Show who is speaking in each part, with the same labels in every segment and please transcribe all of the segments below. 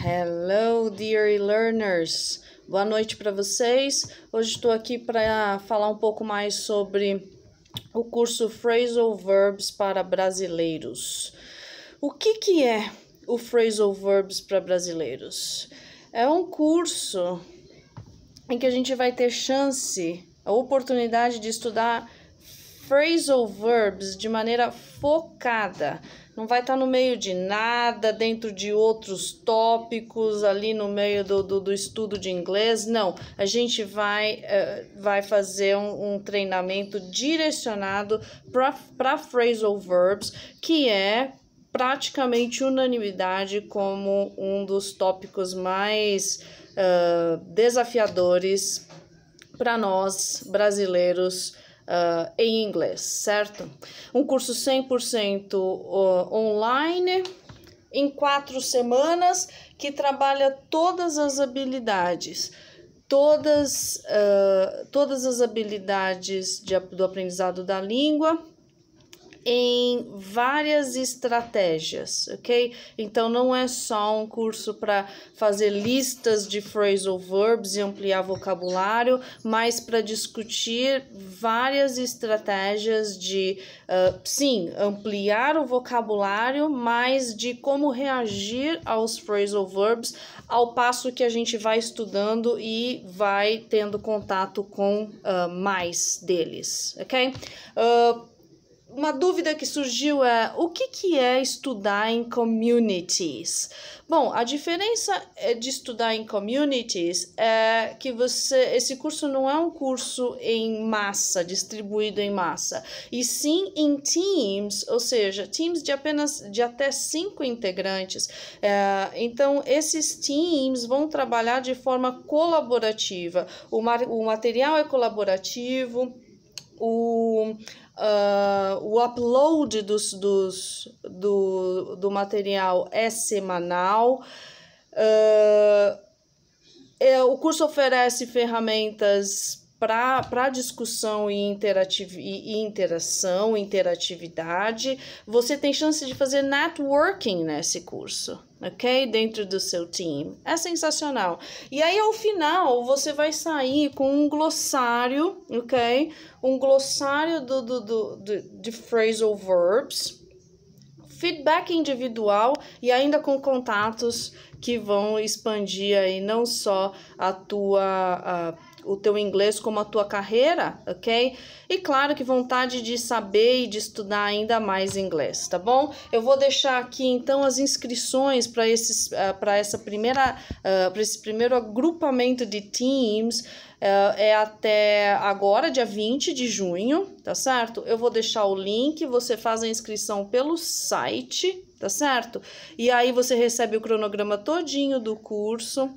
Speaker 1: Hello, dear learners. Boa noite para vocês. Hoje estou aqui para falar um pouco mais sobre o curso Phrasal Verbs para brasileiros. O que que é o Phrasal Verbs para brasileiros? É um curso em que a gente vai ter chance, a oportunidade de estudar phrasal verbs de maneira focada não vai estar tá no meio de nada, dentro de outros tópicos, ali no meio do, do, do estudo de inglês. Não, a gente vai, uh, vai fazer um, um treinamento direcionado para phrasal verbs, que é praticamente unanimidade como um dos tópicos mais uh, desafiadores para nós brasileiros uh, em inglês, certo? Um curso 100% online em quatro semanas que trabalha todas as habilidades todas, uh, todas as habilidades de, do aprendizado da língua em várias estratégias, ok? Então não é só um curso para fazer listas de phrasal verbs e ampliar vocabulário, mas para discutir várias estratégias de, uh, sim, ampliar o vocabulário, mas de como reagir aos phrasal verbs ao passo que a gente vai estudando e vai tendo contato com uh, mais deles, ok? Uh, uma dúvida que surgiu é o que, que é estudar em communities? Bom, a diferença eh, de estudar em communities é que você esse curso não é um curso em massa, distribuído em massa, e sim em teams, ou seja, teams de apenas de até cinco integrantes. É, então, esses teams vão trabalhar de forma colaborativa. O, mar, o material é colaborativo. O uh, o upload dos, dos, do, do material é semanal. Uh, o curso oferece ferramentas para discussão e, interativ e, interação, interatividade, você tem chance de fazer networking nesse curso, ok? Dentro do seu time. É sensacional. E aí, ao final, você vai sair com um glossário, ok? Um glossário do, do, do, do de phrasal verbs, feedback individual e ainda com contatos que vão expandir aí não só a tua o teu inglês como a tua carreira, ok? E claro que vontade de saber e de estudar ainda mais inglês, tá bom? Eu vou deixar aqui então as inscrições para esses, uh, eh, para essa primeira, uh, eh, para esse primeiro agrupamento de teams. Uh, é até agora, dia 20 de junho, tá certo? Eu vou deixar o link, você faz a inscrição pelo site, tá certo? E aí você recebe o cronograma todinho do curso,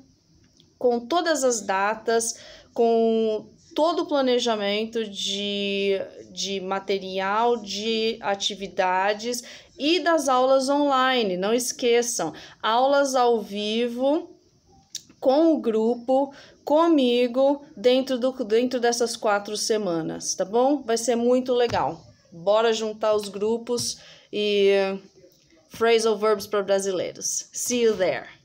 Speaker 1: com todas as datas, com todo o planejamento de, de material, de atividades e das aulas online. Não esqueçam, aulas ao vivo com o grupo, comigo, dentro, do, dentro dessas quatro semanas, tá bom? Vai ser muito legal. Bora juntar os grupos e phrasal verbs para brasileiros. See you there!